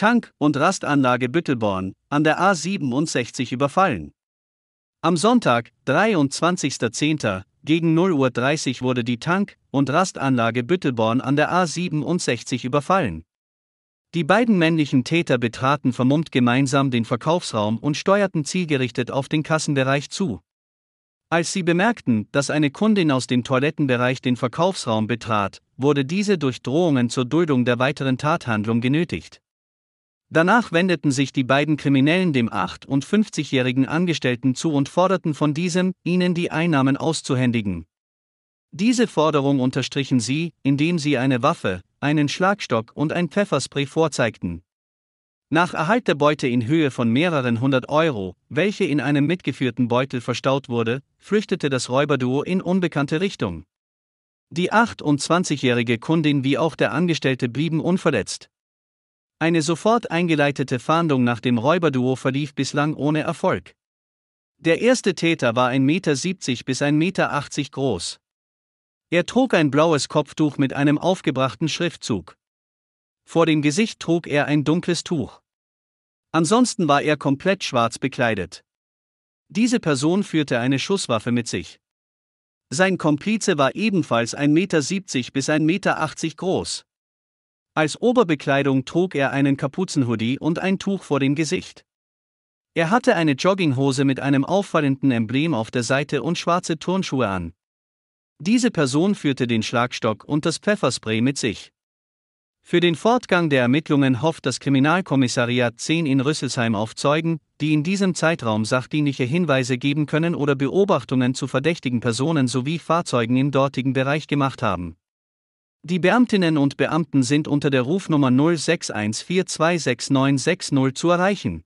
Tank- und Rastanlage Büttelborn an der A67 überfallen. Am Sonntag, 23.10., gegen 0.30 Uhr wurde die Tank- und Rastanlage Büttelborn an der A67 überfallen. Die beiden männlichen Täter betraten vermummt gemeinsam den Verkaufsraum und steuerten zielgerichtet auf den Kassenbereich zu. Als sie bemerkten, dass eine Kundin aus dem Toilettenbereich den Verkaufsraum betrat, wurde diese durch Drohungen zur Duldung der weiteren Tathandlung genötigt. Danach wendeten sich die beiden Kriminellen dem 58-jährigen Angestellten zu und forderten von diesem, ihnen die Einnahmen auszuhändigen. Diese Forderung unterstrichen sie, indem sie eine Waffe, einen Schlagstock und ein Pfefferspray vorzeigten. Nach Erhalt der Beute in Höhe von mehreren hundert Euro, welche in einem mitgeführten Beutel verstaut wurde, flüchtete das Räuberduo in unbekannte Richtung. Die 28-jährige Kundin wie auch der Angestellte blieben unverletzt. Eine sofort eingeleitete Fahndung nach dem Räuberduo verlief bislang ohne Erfolg. Der erste Täter war 1,70 Meter bis 1,80 Meter groß. Er trug ein blaues Kopftuch mit einem aufgebrachten Schriftzug. Vor dem Gesicht trug er ein dunkles Tuch. Ansonsten war er komplett schwarz bekleidet. Diese Person führte eine Schusswaffe mit sich. Sein Komplize war ebenfalls 1,70 Meter bis 1,80 Meter groß. Als Oberbekleidung trug er einen Kapuzenhoodie und ein Tuch vor dem Gesicht. Er hatte eine Jogginghose mit einem auffallenden Emblem auf der Seite und schwarze Turnschuhe an. Diese Person führte den Schlagstock und das Pfefferspray mit sich. Für den Fortgang der Ermittlungen hofft das Kriminalkommissariat 10 in Rüsselsheim auf Zeugen, die in diesem Zeitraum sachdienliche Hinweise geben können oder Beobachtungen zu verdächtigen Personen sowie Fahrzeugen im dortigen Bereich gemacht haben. Die Beamtinnen und Beamten sind unter der Rufnummer 0614266960 zu erreichen.